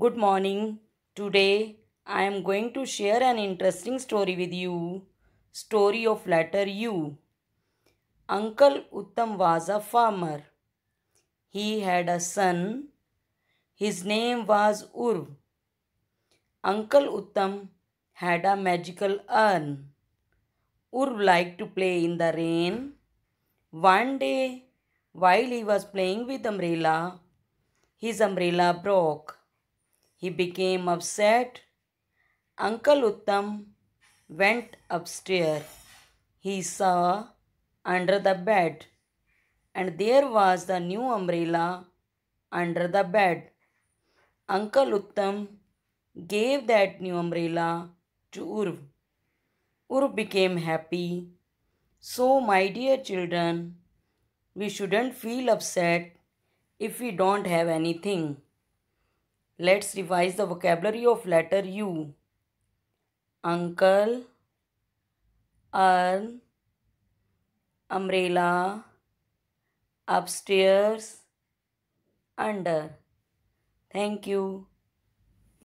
Good morning. Today I am going to share an interesting story with you. Story of letter U. Uncle Uttam was a farmer. He had a son. His name was Urv. Uncle Uttam had a magical urn. Urv liked to play in the rain. One day, while he was playing with umbrella, his umbrella broke. He became upset. Uncle Uttam went upstairs. He saw under the bed and there was the new umbrella under the bed. Uncle Uttam gave that new umbrella to Urv. Urv became happy. So, my dear children, we shouldn't feel upset if we don't have anything. Let's revise the vocabulary of letter U. Uncle, urn, umbrella, upstairs, under. Thank you.